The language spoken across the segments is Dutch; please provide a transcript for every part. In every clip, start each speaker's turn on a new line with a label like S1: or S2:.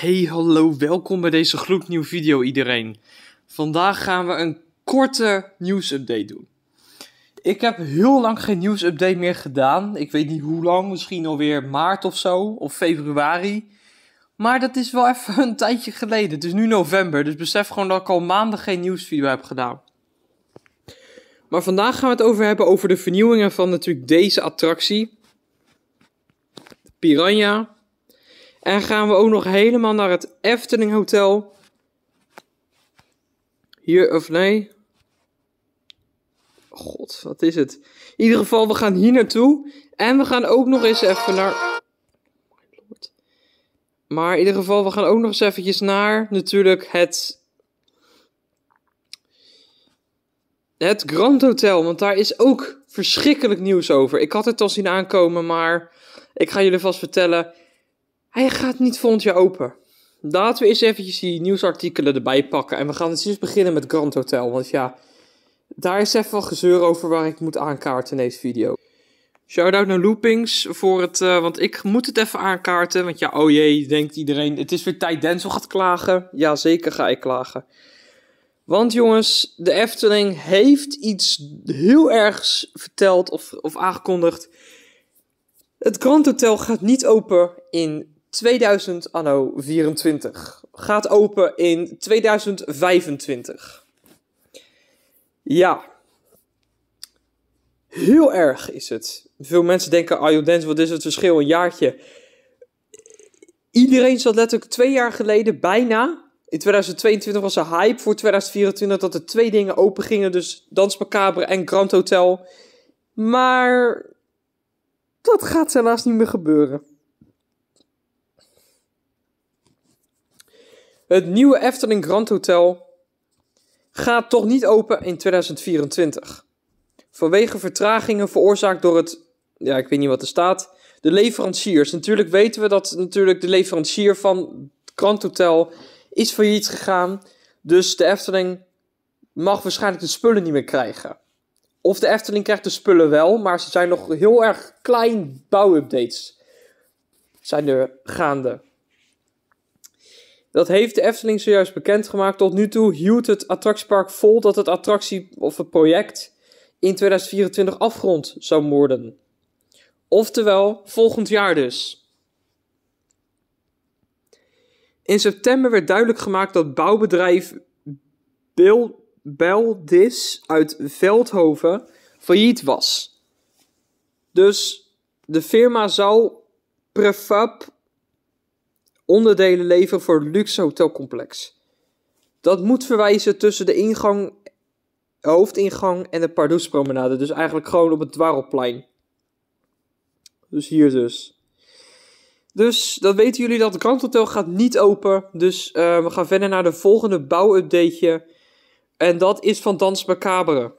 S1: Hey hallo, welkom bij deze gloednieuwe video iedereen. Vandaag gaan we een korte nieuwsupdate doen. Ik heb heel lang geen nieuwsupdate meer gedaan. Ik weet niet hoe lang, misschien alweer maart of zo, of februari. Maar dat is wel even een tijdje geleden. Het is nu november, dus besef gewoon dat ik al maanden geen nieuwsvideo heb gedaan. Maar vandaag gaan we het over hebben over de vernieuwingen van natuurlijk deze attractie. Piranha, en gaan we ook nog helemaal naar het Efteling Hotel. Hier of nee? God, wat is het? In ieder geval, we gaan hier naartoe. En we gaan ook nog eens even naar... Maar in ieder geval, we gaan ook nog eens eventjes naar natuurlijk het... Het Grand Hotel, want daar is ook verschrikkelijk nieuws over. Ik had het al zien aankomen, maar ik ga jullie vast vertellen. Hij gaat niet volgend jaar open. Laten we eens eventjes die nieuwsartikelen erbij pakken. En we gaan dus beginnen met Grand Hotel. Want ja, daar is even wat gezeur over waar ik moet aankaarten in deze video. Shoutout naar Loopings voor het, eh, want ik moet het even aankaarten. Want ja, oh jee, denkt iedereen, het is weer tijd Denzel gaat klagen. Ja, zeker ga ik klagen. Want jongens, de Efteling heeft iets heel ergs verteld of, of aangekondigd. Het Grand Hotel gaat niet open in 2024 Gaat open in 2025. Ja. Heel erg is het. Veel mensen denken, ah dance, wat is het verschil, een jaartje. Iedereen zat letterlijk twee jaar geleden bijna. In 2022 was er hype voor 2024 dat er twee dingen open gingen. Dus Dans Macabre en Grand Hotel. Maar dat gaat helaas niet meer gebeuren. Het nieuwe Efteling Grand Hotel gaat toch niet open in 2024. Vanwege vertragingen veroorzaakt door het, ja ik weet niet wat er staat, de leveranciers. Natuurlijk weten we dat natuurlijk de leverancier van het Grand Hotel is iets gegaan. Dus de Efteling mag waarschijnlijk de spullen niet meer krijgen. Of de Efteling krijgt de spullen wel, maar ze zijn nog heel erg klein bouwupdates. Zijn er gaande. Dat heeft de Efteling zojuist bekendgemaakt. Tot nu toe hield het attractiepark vol dat het attractie of het project in 2024 afgerond zou worden. Oftewel, volgend jaar dus. In september werd duidelijk gemaakt dat bouwbedrijf Bil Beldis uit Veldhoven failliet was. Dus de firma zou prefab onderdelen leveren voor het luxe hotelcomplex. Dat moet verwijzen tussen de ingang, hoofdingang en de Pardoespromenade. Dus eigenlijk gewoon op het Dwarrelplein. Dus hier dus. Dus dat weten jullie dat. Grand Hotel gaat niet open. Dus uh, we gaan verder naar de volgende bouwupdateje. En dat is van Dans Macabre.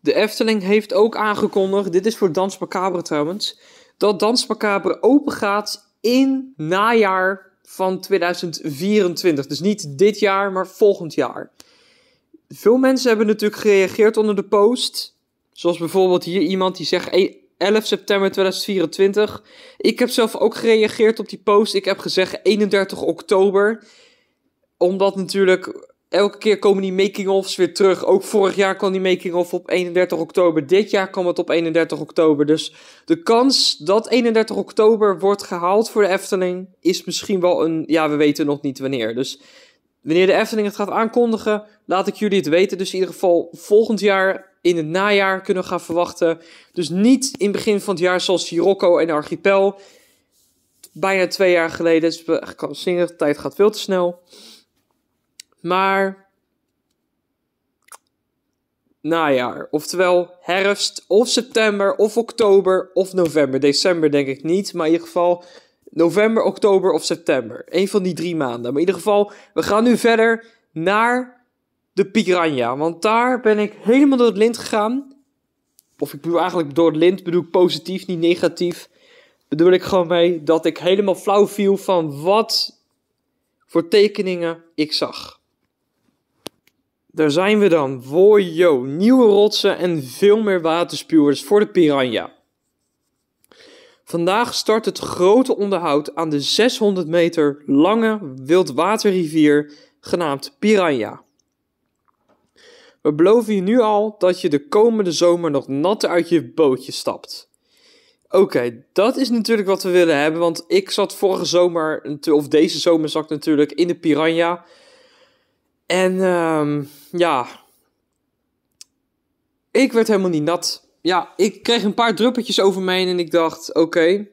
S1: De Efteling heeft ook aangekondigd, dit is voor Dans Macabre trouwens, dat Dans Macabre open gaat in najaar van 2024. Dus niet dit jaar, maar volgend jaar. Veel mensen hebben natuurlijk gereageerd onder de post. Zoals bijvoorbeeld hier iemand die zegt 11 september 2024. Ik heb zelf ook gereageerd op die post. Ik heb gezegd 31 oktober. Omdat natuurlijk elke keer komen die making-offs weer terug. Ook vorig jaar kwam die making-off op 31 oktober. Dit jaar kwam het op 31 oktober. Dus de kans dat 31 oktober wordt gehaald voor de Efteling is misschien wel een. Ja, we weten nog niet wanneer. Dus wanneer de Efteling het gaat aankondigen, laat ik jullie het weten. Dus in ieder geval volgend jaar. In het najaar kunnen gaan verwachten. Dus niet in het begin van het jaar zoals Sirocco en Archipel. Bijna twee jaar geleden. Dus we gaan Tijd gaat veel te snel maar najaar. Oftewel herfst of september of oktober of november. December denk ik niet, maar in ieder geval november, oktober of september. Eén van die drie maanden. Maar in ieder geval, we gaan nu verder naar de Piranha. Want daar ben ik helemaal door het lint gegaan. Of ik bedoel eigenlijk door het lint, bedoel ik positief, niet negatief. Bedoel ik gewoon mee dat ik helemaal flauw viel van wat voor tekeningen ik zag. Daar zijn we dan. Wojo, nieuwe rotsen en veel meer waterspuwers voor de Piranha. Vandaag start het grote onderhoud aan de 600 meter lange wildwaterrivier genaamd Piranha. We beloven je nu al dat je de komende zomer nog nat uit je bootje stapt. Oké, dat is natuurlijk wat we willen hebben, want ik zat vorige zomer, of deze zomer zat natuurlijk in de Piranha. En ehm, ja, ik werd helemaal niet nat. Ja, ik kreeg een paar druppeltjes over mij heen en ik dacht, oké.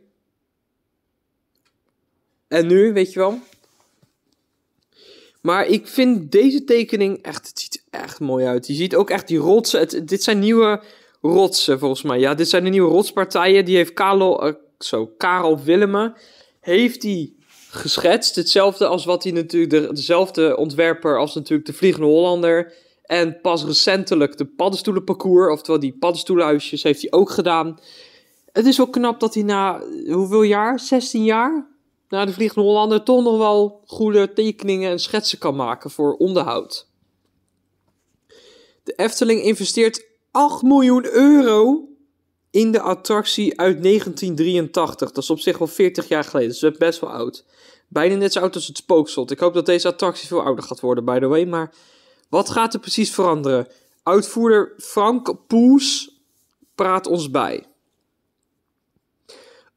S1: En nu, weet je wel. Maar ik vind deze tekening echt, het ziet echt mooi uit. Je ziet ook echt die rotsen. dit zijn nieuwe rotsen volgens mij. Ja, dit zijn de nieuwe rotspartijen. Die heeft Carlo, eh, zo, Karel Willemme. Heeft die geschetst. Hetzelfde als wat hij natuurlijk, de, dezelfde ontwerper als natuurlijk de Vliegende Hollander. En pas recentelijk de paddenstoelenparcours, oftewel die paddenstoelenhuisjes, heeft hij ook gedaan. Het is wel knap dat hij na hoeveel jaar, 16 jaar, na de Vliegende Hollander, toch nog wel goede tekeningen en schetsen kan maken voor onderhoud. De Efteling investeert 8 miljoen euro in de attractie uit 1983. Dat is op zich wel 40 jaar geleden, dus best wel oud. Bijna net zo oud als het spookslot. Ik hoop dat deze attractie veel ouder gaat worden, by the way. Maar wat gaat er precies veranderen? Uitvoerder Frank Poes praat ons bij.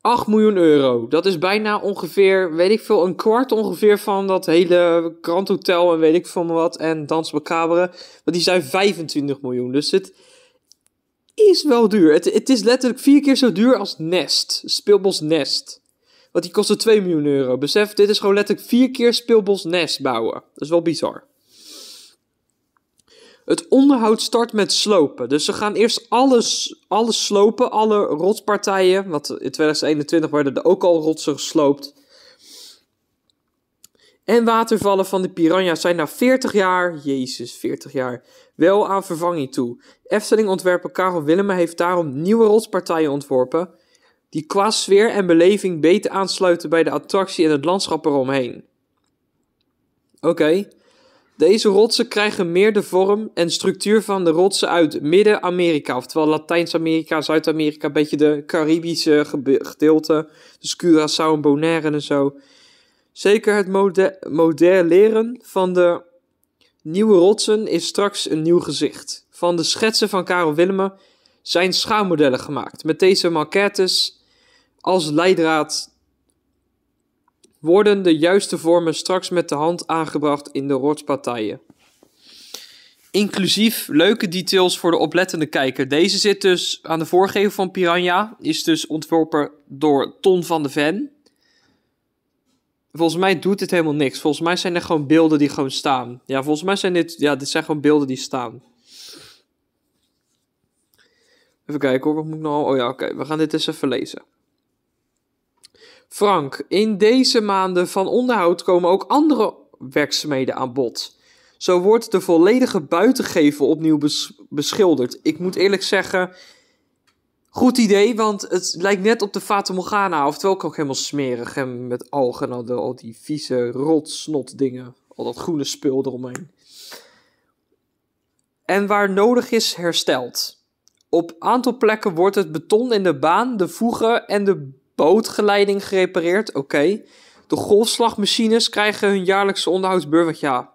S1: 8 miljoen euro. Dat is bijna ongeveer, weet ik veel, een kwart ongeveer van dat hele Grand Hotel en weet ik veel wat. En Dans Macabre. Want die zijn 25 miljoen. Dus het is wel duur. Het, het is letterlijk vier keer zo duur als Nest. Speelbos Nest. Want die kostte 2 miljoen euro. Besef, dit is gewoon letterlijk vier keer speelbos Nest bouwen. Dat is wel bizar. Het onderhoud start met slopen. Dus ze gaan eerst alles, alles slopen, alle rotspartijen. Want in 2021 werden er ook al rotsen gesloopt en watervallen van de Piranha zijn na 40 jaar, jezus 40 jaar, wel aan vervanging toe. Efteling-ontwerper Karel Willemme heeft daarom nieuwe rotspartijen ontworpen, die qua sfeer en beleving beter aansluiten bij de attractie en het landschap eromheen. Oké, deze rotsen krijgen meer de vorm en structuur van de rotsen uit Midden-Amerika, oftewel Latijns-Amerika, Zuid-Amerika, een beetje de Caribische gedeelte, dus Curaçao en Bonaire en zo. Zeker het modern leren van de nieuwe rotsen is straks een nieuw gezicht. Van de schetsen van Karel Willemme zijn schaalmodellen gemaakt. Met deze maquettes als leidraad worden de juiste vormen straks met de hand aangebracht in de rotspartijen. Inclusief leuke details voor de oplettende kijker. Deze zit dus aan de voorgevel van Piranha, is dus ontworpen door Ton van de Ven volgens mij doet dit helemaal niks. Volgens mij zijn er gewoon beelden die gewoon staan. Ja, volgens mij zijn dit, ja, dit zijn gewoon beelden die staan. Even kijken hoor, wat moet ik nou... Oh ja, oké, we gaan dit eens even lezen. Frank, in deze maanden van onderhoud komen ook andere werkzaamheden aan bod. Zo wordt de volledige buitengevel opnieuw beschilderd. Ik moet eerlijk zeggen, Goed idee, want het lijkt net op de Fata Morgana. Oftewel ook helemaal smerig. En met algen en al, die vieze rotsnot dingen. Al dat groene spul eromheen. En waar nodig is, hersteld. Op aantal plekken wordt het beton in de baan, de voegen en de bootgeleiding gerepareerd. Oké. De golfslagmachines krijgen hun jaarlijkse onderhoudsbeurt. ja,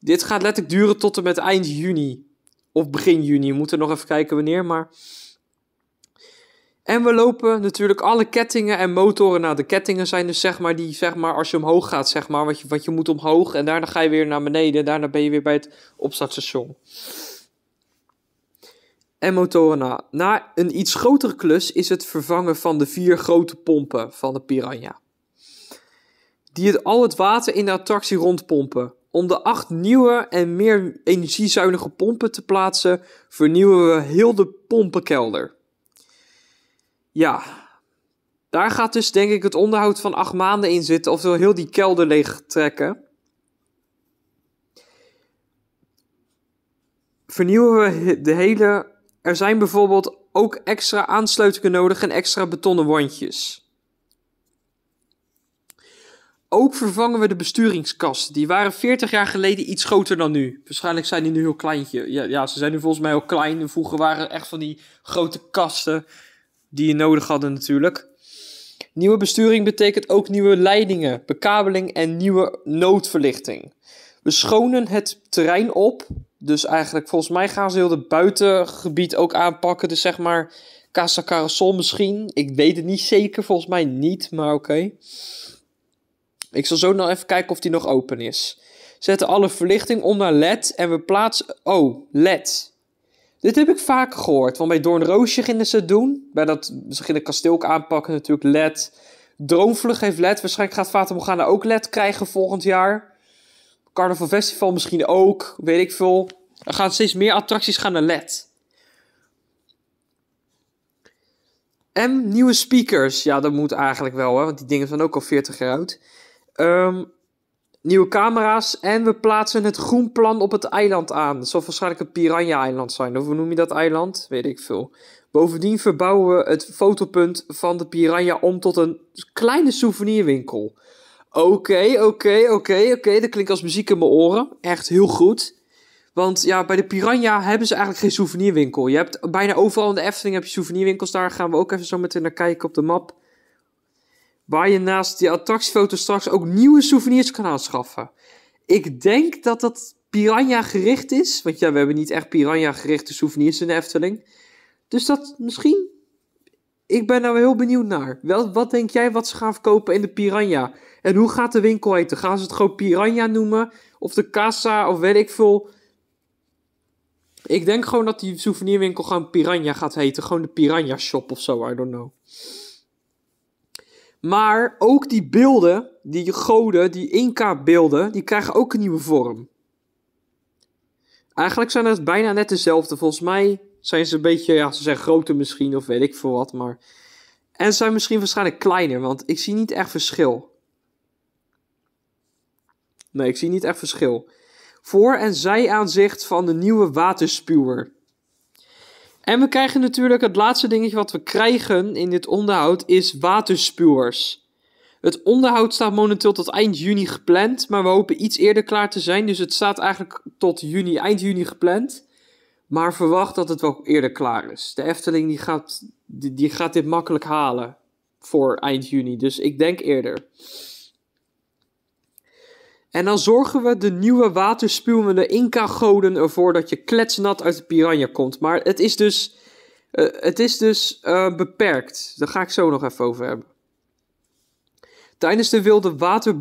S1: dit gaat letterlijk duren tot en met eind juni. Of begin juni. We moeten nog even kijken wanneer, maar... En we lopen natuurlijk alle kettingen en motoren. na. Nou, de kettingen zijn dus zeg maar die, zeg maar, als je omhoog gaat, zeg maar, wat je, je moet omhoog en daarna ga je weer naar beneden. Daarna ben je weer bij het opstartstation. En motoren na. Nou, na een iets grotere klus is het vervangen van de vier grote pompen van de Piranha. Die het al het water in de attractie rondpompen. Om de acht nieuwe en meer energiezuinige pompen te plaatsen, vernieuwen we heel de pompenkelder. Ja, daar gaat dus denk ik het onderhoud van acht maanden in zitten, oftewel heel die kelder leeg trekken. Vernieuwen we de hele. Er zijn bijvoorbeeld ook extra aansluitingen nodig en extra betonnen wandjes. Ook vervangen we de besturingskasten. Die waren 40 jaar geleden iets groter dan nu. Waarschijnlijk zijn die nu heel kleintje. Ja, ja ze zijn nu volgens mij heel klein. Vroeger waren echt van die grote kasten die je nodig hadden natuurlijk. Nieuwe besturing betekent ook nieuwe leidingen, bekabeling en nieuwe noodverlichting. We schonen het terrein op. Dus eigenlijk, volgens mij gaan ze heel het buitengebied ook aanpakken. Dus zeg maar Casa Carasol misschien. Ik weet het niet zeker, volgens mij niet, maar oké. Ik zal zo nog even kijken of die nog open is. Zetten alle verlichting om naar LED en we plaatsen... Oh, LED. Dit heb ik vaak gehoord, want bij Doornroosje gingen ze het doen. Bij dat, ze gingen ook aanpakken natuurlijk, LED. Droomvlug heeft LED, waarschijnlijk gaat Fata Morgana ook LED krijgen volgend jaar. Carnaval Festival misschien ook, weet ik veel. Er gaan steeds meer attracties gaan naar LED. En nieuwe speakers. Ja, dat moet eigenlijk wel, hè, want die dingen zijn ook al 40 jaar oud. Ehm, nieuwe camera's en we plaatsen het groenplan op het eiland aan. Dat zal waarschijnlijk het Piranha-eiland zijn. Of hoe noem je dat eiland? Weet ik veel. Bovendien verbouwen we het fotopunt van de Piranha om tot een kleine souvenirwinkel. Oké, oké, oké, oké. Dat klinkt als muziek in mijn oren. Echt heel goed. Want ja, bij de Piranha hebben ze eigenlijk geen souvenirwinkel. Je hebt bijna overal in de Efteling heb je souvenirwinkels. Daar gaan we ook even zo meteen naar kijken op de map. Waar je naast die attractiefoto straks ook nieuwe souvenirs kan aanschaffen. Ik denk dat dat piranha gericht is. Want ja, we hebben niet echt piranha gerichte souvenirs in de Efteling. Dus dat misschien. Ik ben nou heel benieuwd naar. Wel, wat denk jij wat ze gaan verkopen in de piranha? En hoe gaat de winkel heten? Gaan ze het gewoon piranha noemen? Of de casa? Of weet ik veel. Ik denk gewoon dat die souvenirwinkel gewoon piranha gaat heten. Gewoon de piranha shop of zo. I don't know. Maar ook die beelden, die goden, die Inca-beelden, die krijgen ook een nieuwe vorm. Eigenlijk zijn het bijna net dezelfde. Volgens mij zijn ze een beetje, ja, ze zijn groter misschien of weet ik veel wat, maar... En ze zijn misschien waarschijnlijk kleiner, want ik zie niet echt verschil. Nee, ik zie niet echt verschil. Voor- en zij-aanzicht van de nieuwe waterspuwer. En we krijgen natuurlijk het laatste dingetje wat we krijgen in dit onderhoud is waterspuwers. Het onderhoud staat momenteel tot eind juni gepland, maar we hopen iets eerder klaar te zijn. Dus het staat eigenlijk tot juni, eind juni gepland. Maar verwacht dat het wel eerder klaar is. De Efteling die gaat, die, die gaat dit makkelijk halen voor eind juni. Dus ik denk eerder. En dan zorgen we de nieuwe waterspuwende Inca-goden ervoor dat je kletsnat uit de piranha komt. Maar het is dus, eh, het is dus eh, beperkt. Daar ga ik zo nog even over hebben. Tijdens de wilde water...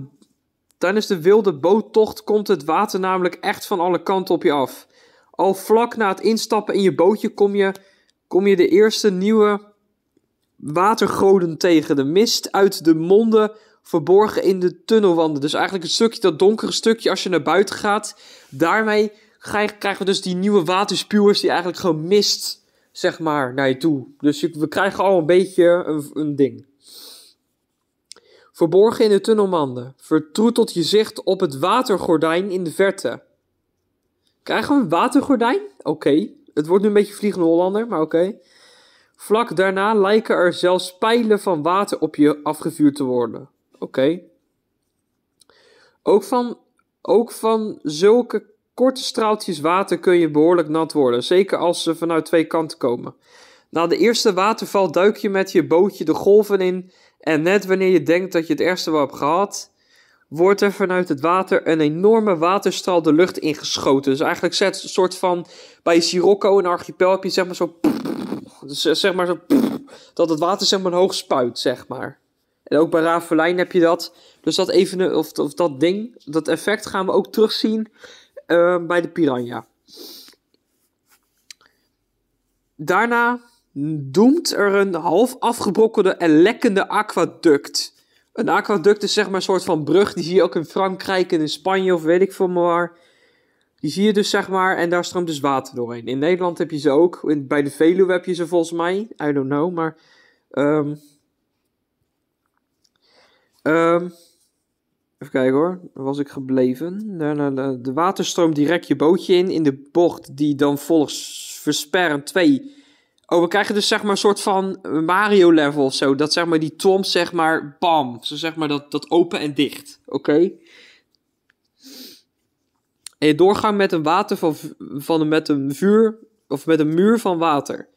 S1: Tijdens de wilde boottocht komt het water namelijk echt van alle kanten op je af. Al vlak na het instappen in je bootje kom je, kom je de eerste nieuwe watergoden tegen. De mist uit de monden verborgen in de tunnelwanden. Dus eigenlijk een stukje, dat donkere stukje als je naar buiten gaat. Daarmee krijgen we dus die nieuwe waterspuwers die eigenlijk gewoon mist, zeg maar, naar je toe. Dus we krijgen al een beetje een, ding. Verborgen in de tunnelwanden. vertroetelt je zicht op het watergordijn in de verte. Krijgen we een watergordijn? Oké. Het wordt nu een beetje Vliegende Hollander, maar oké. Vlak daarna lijken er zelfs pijlen van water op je afgevuurd te worden. Oké. Ook, van, ook van zulke korte straaltjes water kun je behoorlijk nat worden, zeker als ze vanuit twee kanten komen. Na de eerste waterval duik je met je bootje de golven in en net wanneer je denkt dat je het ergste wel hebt gehad, wordt er vanuit het water een enorme waterstraal de lucht ingeschoten. Dus eigenlijk zet een soort van bij Sirocco in archipel heb je zeg maar zo, zeg maar zo dat het water zeg maar hoog spuit zeg maar. En ook bij Ravelijn heb je dat. Dus dat, even, of, of dat ding, dat effect gaan we ook terugzien uh, bij de Piranha. Daarna doemt er een half afgebrokkelde en lekkende aquaduct. Een aquaduct is zeg maar een soort van brug. Die zie je ook in Frankrijk en in Spanje of weet ik veel maar. Die zie je dus zeg maar en daar stroomt dus water doorheen. In Nederland heb je ze ook. bij de Veluwe heb je ze volgens mij. I don't know, maar... Ehm, Um, even kijken hoor, waar was ik gebleven? De waterstroom direct je bootje in, in de bocht die dan volgens versperren 2... Oh, we krijgen dus zeg maar een soort van Mario-level of zo. Dat zeg maar die toms zeg maar bam. Zo zeg maar dat, dat open en dicht. Oké. En je doorgang met een water van, van met een vuur. Of met een muur van water.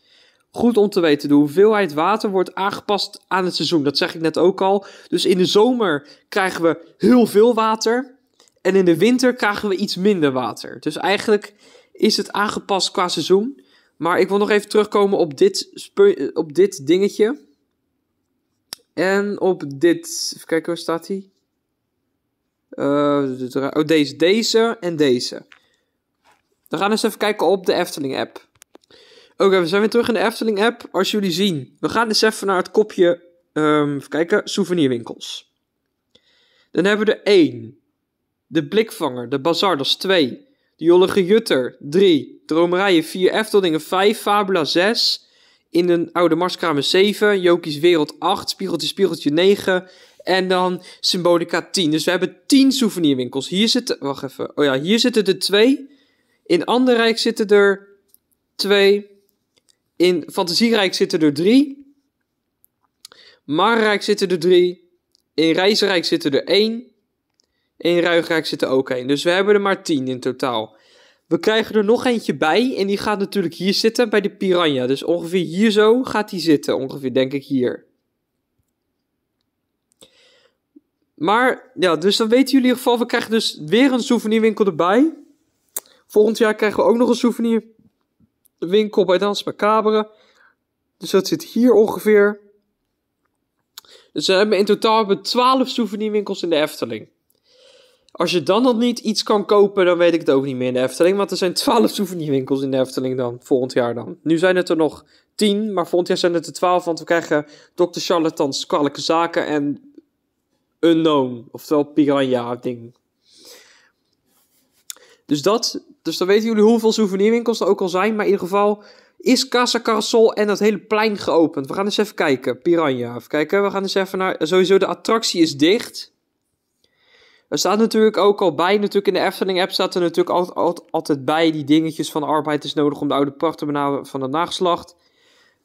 S1: Goed om te weten, de hoeveelheid water wordt aangepast aan het seizoen. Dat zeg ik net ook al. Dus in de zomer krijgen we heel veel water. En in de winter krijgen we iets minder water. Dus eigenlijk is het aangepast qua seizoen. Maar ik wil nog even terugkomen op dit, op dit dingetje. En op dit. Even kijken, waar staat hij? Eh, oh, deze, deze en deze. We gaan eens even kijken op de Efteling app. Oké, okay, we zijn weer terug in de Efteling-app. Als jullie zien, we gaan eens even naar het kopje, um, even kijken, souvenirwinkels. Dan hebben we er 1. De Blikvanger, de Bazaar, dat is 2. De Jollige Jutter, 3. Dromerijen, 4. Eftelingen, 5. Fabula, 6. In een Oude Marskramen, 7. Jokies Wereld, 8. Spiegeltje, Spiegeltje, 9. En dan Symbolica, 10. Dus we hebben 10 souvenirwinkels. Hier zitten, wacht even, oh ja, hier zitten er 2. In Anderrijk zitten er 2. In Fantasierijk zitten er drie. Marrijk zitten er drie. In Reizenrijk zitten er één. In Ruigrijk zitten ook één. Dus we hebben er maar tien in totaal. We krijgen er nog eentje bij. En die gaat natuurlijk hier zitten bij de Piranha. Dus ongeveer hier zo gaat die zitten. Ongeveer denk ik hier. Maar ja, dus dan weten jullie in ieder geval. We krijgen dus weer een souvenirwinkel erbij. Volgend jaar krijgen we ook nog een souvenir de winkel bij Dans Macabre. Dus dat zit hier ongeveer. Dus ze hebben in totaal hebben 12 souvenirwinkels in de Efteling. Als je dan nog niet iets kan kopen, dan weet ik het ook niet meer in de Efteling. Want er zijn 12 souvenirwinkels in de Efteling dan, volgend jaar dan. Nu zijn het er nog 10, maar volgend jaar zijn het er 12. Want we krijgen Dr. Charlatans kwalijke zaken en Unknown, oftewel Piranha-ding. Dus dat, dus dan weten jullie hoeveel souvenirwinkels er ook al zijn. Maar in ieder geval is Casa Carasol en dat hele plein geopend. We gaan eens even kijken. Piranha, even kijken. We gaan eens even naar... Sowieso, de attractie is dicht. Er staat natuurlijk ook al bij, natuurlijk in de Efteling-app staat er natuurlijk altijd, altijd, bij die dingetjes van arbeid is nodig om de oude pracht te benaderen van de nageslacht.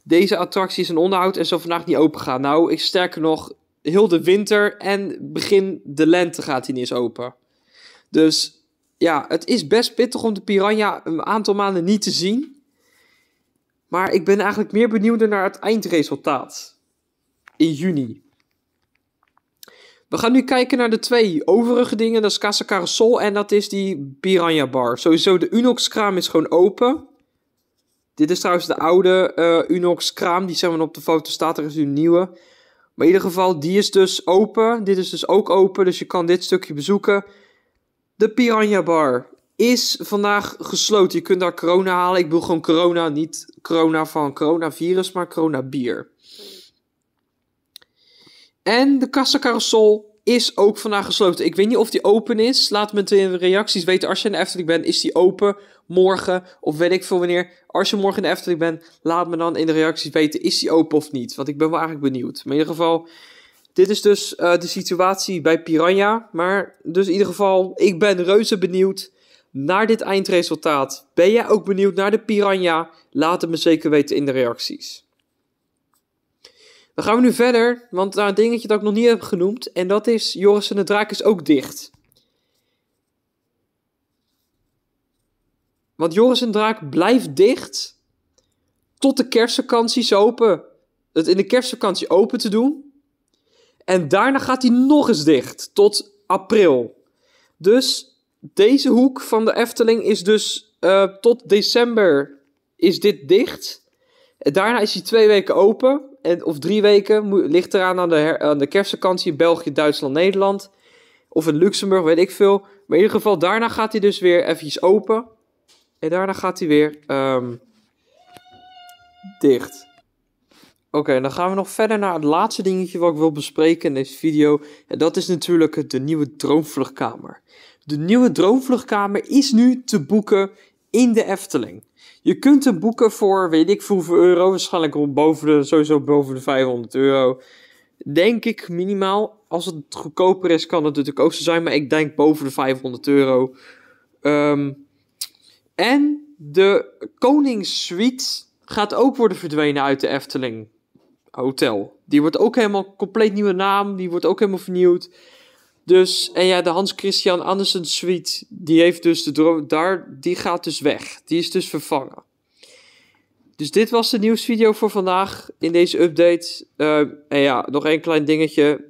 S1: Deze attractie is een onderhoud en zal vandaag niet open gaan. Nou, ik sterker nog, heel de winter en begin de lente gaat hij niet eens open. Dus ja, het is best pittig om de Piranha een aantal maanden niet te zien. Maar ik ben eigenlijk meer benieuwd naar het eindresultaat. In juni. We gaan nu kijken naar de twee overige dingen. Dat is Casa Carasol en dat is die Piranha Bar. Sowieso, de Unox kraam is gewoon open. Dit is trouwens de oude eh, Unox kraam. Die zijn we op de foto staat. Er is nu een nieuwe. Maar in ieder geval, die is dus open. Dit is dus ook open. Dus je kan dit stukje bezoeken. De Piranha Bar is vandaag gesloten. Je kunt daar corona halen. Ik bedoel gewoon corona, niet corona van coronavirus, maar corona bier. En de Casa Carousel is ook vandaag gesloten. Ik weet niet of die open is. Laat me in de reacties weten. Als je in de Efteling bent, is die open morgen of weet ik veel wanneer. Als je morgen in de Efteling bent, laat me dan in de reacties weten. Is die open of niet? Want ik ben wel eigenlijk benieuwd. Maar in ieder geval, dit is dus eh, de situatie bij Piranha. Maar dus in ieder geval, ik ben reuze benieuwd naar dit eindresultaat. Ben jij ook benieuwd naar de Piranha? Laat het me zeker weten in de reacties. Dan gaan we nu verder, want daar een dingetje dat ik nog niet heb genoemd. En dat is Joris en de Draak is ook dicht. Want Joris en Draak blijft dicht tot de kerstvakantie is open. Het in de kerstvakantie open te doen. En daarna gaat hij nog eens dicht tot april. Dus deze hoek van de Efteling is dus eh, tot december is dit dicht. Daarna is hij twee weken open. En, of drie weken. Ligt eraan aan de, aan de kerstvakantie in België, Duitsland, Nederland. Of in Luxemburg, weet ik veel. Maar in ieder geval, daarna gaat hij dus weer eventjes open. En daarna gaat hij weer ehm, dicht. Oké, dan gaan we nog verder naar het laatste dingetje wat ik wil bespreken in deze video. En dat is natuurlijk de nieuwe Droomvluchtkamer. De nieuwe Droomvluchtkamer is nu te boeken in de Efteling. Je kunt hem boeken voor, weet ik hoeveel euro, waarschijnlijk boven de, sowieso boven de 500 euro. Denk ik minimaal. Als het goedkoper is, kan het natuurlijk ook zo zijn, maar ik denk boven de 500 euro. Ehm, en de Koningssuite gaat ook worden verdwenen uit de Efteling hotel. Die wordt ook helemaal compleet nieuwe naam. Die wordt ook helemaal vernieuwd. Dus, en ja, de Hans Christian Andersen suite, die heeft dus de droom daar, die gaat dus weg. Die is dus vervangen. Dus dit was de nieuwsvideo voor vandaag in deze update. Eh, en ja, nog één klein dingetje.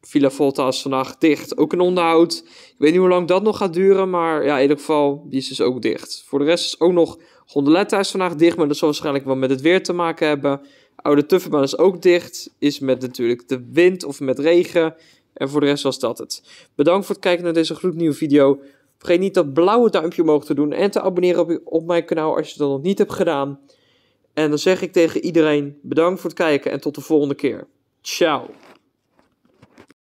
S1: Villa Volta is vandaag dicht. Ook een onderhoud. Ik weet niet hoe lang dat nog gaat duren, maar ja, in ieder geval, die is dus ook dicht. Voor de rest is ook nog Gondoletta is vandaag dicht, maar dat zal waarschijnlijk wel met het weer te maken hebben. Oude Tufferbaan is ook dicht. Is met natuurlijk de wind of met regen. En voor de rest was dat het. Bedankt voor het kijken naar deze gloednieuwe video. Vergeet niet dat blauwe duimpje omhoog te doen. En te abonneren op, op mijn kanaal als je dat nog niet hebt gedaan. En dan zeg ik tegen iedereen bedankt voor het kijken en tot de volgende keer. Ciao.